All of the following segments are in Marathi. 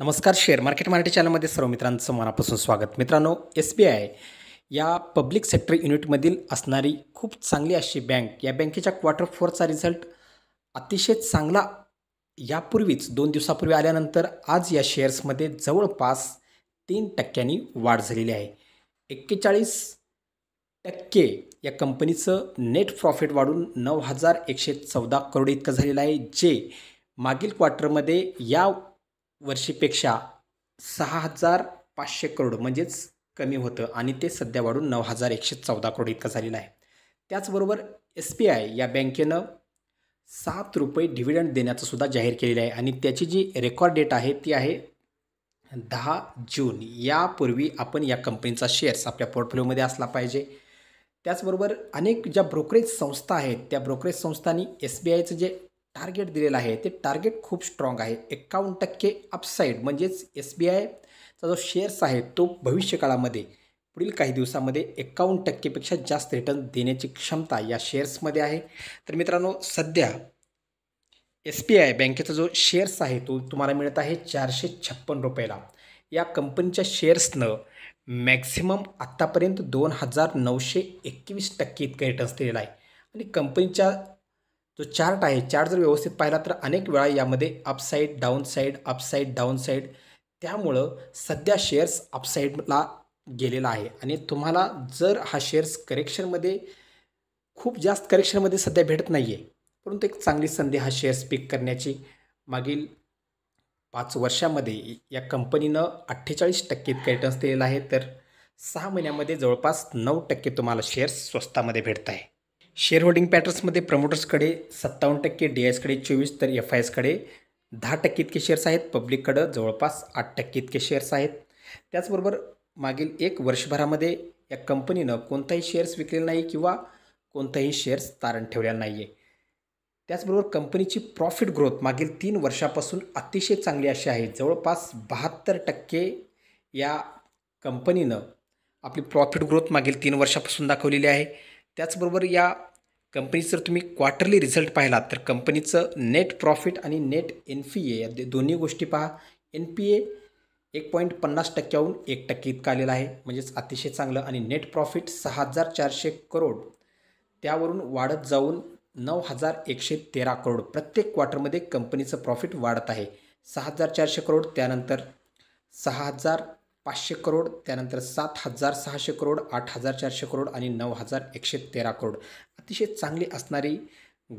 नमस्कार शेअर मार्केट मराठी चॅनलमध्ये सर्व मित्रांचं मनापासून स्वागत मित्रांनो एस बी आय या पब्लिक सेक्टर युनिटमधील असणारी खूप चांगली अशी बँक या बँकेच्या क्वार्टर फोरचा रिझल्ट अतिशय चांगला यापूर्वीच दोन दिवसापूर्वी आल्यानंतर आज या शेअर्समध्ये जवळपास तीन टक्क्यांनी वाढ झालेली आहे एक्केचाळीस टक्के या कंपनीचं नेट प्रॉफिट वाढून नऊ हजार एकशे चौदा करोड इतकं झालेलं आहे जे मागील क्वार्टरमध्ये या वर्षीपेक्षा सहा हजार पाचशे करोड म्हणजेच कमी होतं आणि ते सध्या वाढून नऊ हजार एकशे चौदा करोड इतकं झालेलं आहे त्याचबरोबर एस बी आय या बँकेनं सात रुपये डिव्हिडंड देण्याचं सुद्धा जाहीर केलेलं आहे आणि त्याची जी रेकॉर्ड डेट आहे ती आहे दहा जून यापूर्वी आपण या कंपनीचा शेअर्स आपल्या पोर्टफोलिओमध्ये असला पाहिजे त्याचबरोबर अनेक ज्या ब्रोकरेज संस्था आहेत त्या ब्रोकरेज संस्थांनी एस बी आयचं जे टार्गेट दिलेलं आहे ते टार्गेट खूप स्ट्रॉंग आहे एक्कावन्न टक्के अपसाईड म्हणजेच एस बी आयचा जो शेअर्स आहे तो भविष्यकाळामध्ये पुढील काही दिवसामध्ये एक्कावन्न टक्केपेक्षा जास्त रिटर्न देण्याची क्षमता या शेअर्समध्ये आहे तर मित्रांनो सध्या एस बी आय बँकेचा जो शेअर्स आहे तो तुम्हाला मिळत आहे चारशे छप्पन रुपयाला या कंपनीच्या शेअर्सनं मॅक्झिमम आत्तापर्यंत दोन हजार नऊशे एकवीस टक्के इतकं रिटर्न्स दिलेला आहे आणि कंपनीच्या जो चार्ट आहे चार्ट जर व्यवस्थित पाहिला तर अनेक वेळा यामध्ये upside down side upside down side त्यामुळं सध्या शेअर्स अपसाईडला गेलेला आहे आणि तुम्हाला जर हा शेअर्स करेक्शनमध्ये खूप जास्त करेक्शनमध्ये सध्या भेटत नाही आहे परंतु एक चांगली संधी हा शेअर्स पिक करण्याची मागील पाच वर्षामध्ये या कंपनीनं अठ्ठेचाळीस टक्के इतके रिटर्न्स दिलेला आहे तर सहा महिन्यामध्ये जवळपास नऊ टक्के तुम्हाला शेअर्स स्वस्तामध्ये भेटत आहे शेअर होल्डिंग पॅटर्न्समध्ये प्रमोटर्सकडे सत्तावन्न टक्के डी आयसकडे चोवीस तर एफ आय एसकडे दहा टक्के इतके शेअर्स आहेत पब्लिककडं जवळपास आठ टक्के इतके शेअर्स आहेत त्याचबरोबर मागील एक वर्षभरामध्ये या कंपनीनं कोणताही शेअर्स विकले नाही किंवा कोणताही शेअर्स तारण ठेवलेला नाही आहे त्याचबरोबर कंपनीची प्रॉफिट ग्रोथ मागील तीन वर्षापासून अतिशय चांगली अशी आहे जवळपास बहात्तर टक्के या कंपनीनं आपली प्रॉफिट ग्रोथ मागील तीन वर्षापासून दाखवलेली आहे त्याचबरोबर या कंपनी जर तुम्ही क्वार्टरली रिझल्ट पाहिलात तर कंपनीचं नेट प्रॉफिट आणि नेट एन पी ए या दोन्ही गोष्टी पहा एन पी ए एक पॉईंट पन्नास टक्क्याहून एक टक्के इतका आलेला आहे म्हणजेच अतिशय चांगलं आणि नेट प्रॉफिट सहा हजार चारशे करोड त्यावरून वाढत जाऊन नऊ हजार एकशे तेरा करोड प्रत्येक क्वार्टरमध्ये कंपनीचं प्रॉफिट वाढत आहे सहा हजार चारशे करोड त्यानंतर सहा हजार पाचशे करोड त्यानंतर सात हजार सहाशे करोड आठ हजार चारशे करोड आणि नऊ हजार एकशे तेरा करोड अतिशय चांगली असणारी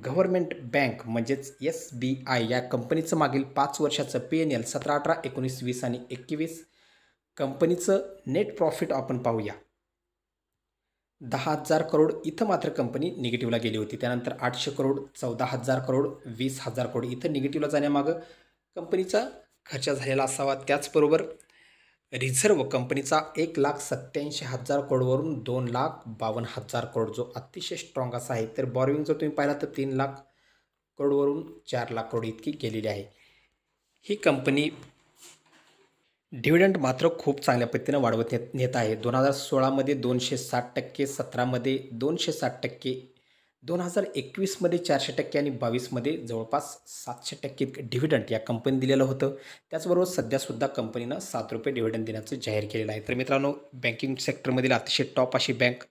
गव्हर्नमेंट बँक म्हणजेच एस बी आय या कंपनीचं मागील पाच वर्षाचं पी एन एल सतरा अठरा एकोणीस वीस आणि एकवीस कंपनीचं नेट प्रॉफिट आपण पाहूया दहा हजार करोड इथं मात्र कंपनी निगेटिव्हला गेली होती त्यानंतर आठशे करोड चौदा हजार करोड वीस हजार करोड इथं निगेटिव्हला जाण्यामागं कंपनीचा खर्च झालेला असावा त्याचबरोबर रिझर्व कंपनीचा एक लाख सत्त्याऐंशी हजार करोडवरून दोन लाख बावन्न हजार करोड जो अतिशय स्ट्रॉंग असा आहे तर बॉरिंग जर तुम्ही पाहिला तर तीन लाख करोडवरून चार लाख करोड इतकी गेलेली आहे ही कंपनी डिव्हिडंड मात्र खूप चांगल्या पद्धतीनं वाढवत नेत नेत आहे दोन हजार सोळामध्ये दोनशे साठ टक्के सतरामध्ये दोनशे साठ टक्के दोन हजार एकवीसमध्ये चारशे टक्के आणि बावीसमध्ये जवळपास सातशे टक्के डिव्हिडंट या कंपनी दिलेलं होतं त्याचबरोबर सध्यासुद्धा कंपनीनं सात रुपये डिव्हिडंड देण्याचं जाहीर केलेलं आहे तर मित्रांनो बँकिंग सेक्टरमधील अतिशय टॉप अशी बँक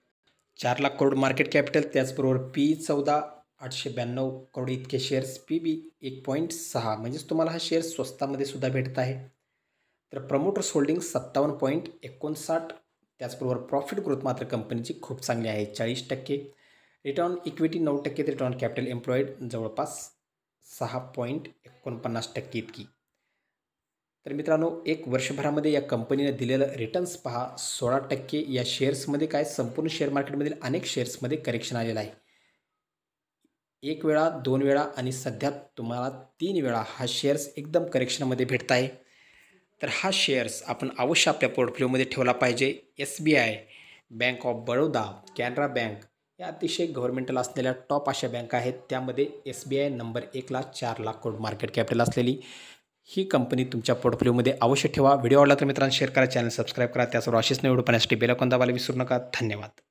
चार लाख करोड मार्केट कॅपिटल त्याचबरोबर पी e चौदा आठशे ब्याण्णव करोड इतके शेअर्स पी बी एक पॉईंट सहा म्हणजेच तुम्हाला हा शेअर्स स्वस्तामध्ये सुद्धा भेटत आहे तर प्रमोटर्स होल्डिंग सत्तावन्न पॉईंट एकोणसाठ त्याचबरोबर प्रॉफिट ग्रोथ मात्र कंपनीची खूप चांगली आहे चाळीस टक्के रिटर्न इक्विटी नऊ टक्के तर रिटर्न कॅपिटल एम्प्लॉईड जवळपास सहा पॉईंट एकोणपन्नास टक्के इतकी तर मित्रांनो एक वर्षभरामध्ये या कंपनीने दिलेलं रिटर्न्स पहा सोळा टक्के या शेअर्समध्ये काय संपूर्ण शेअर मार्केटमधील अनेक शेअर्समध्ये करेक्शन आलेलं आहे एक वेळा दोन वेळा आणि सध्या तुम्हाला तीन वेळा हा शेअर्स एकदम करेक्शनमध्ये भेटत आहे तर हा शेअर्स आपण अवश्य आपल्या पोर्टफोलिओमध्ये ठेवला पाहिजे S B I bank of Baroda Canara bank या अतिशय गव्हर्नमेंटल असलेल्या टॉप अशा बँका आहेत त्यामध्ये एस बी आय नंबर एकला चार लाख करोड मार्केट कॅपिटल असलेली ही कंपनी तुमच्या पोर्टफोलिओमध्ये अवश्य ठेवा व्हिडिओ आवडला तर मित्रांनो शेअर करा चॅनल सबस्क्राईब करा त्यासोबत अशीच नाही पाण्यासाठी पाहण्यासाठी बेलकॉन दाबायला विसरू नका धन्यवाद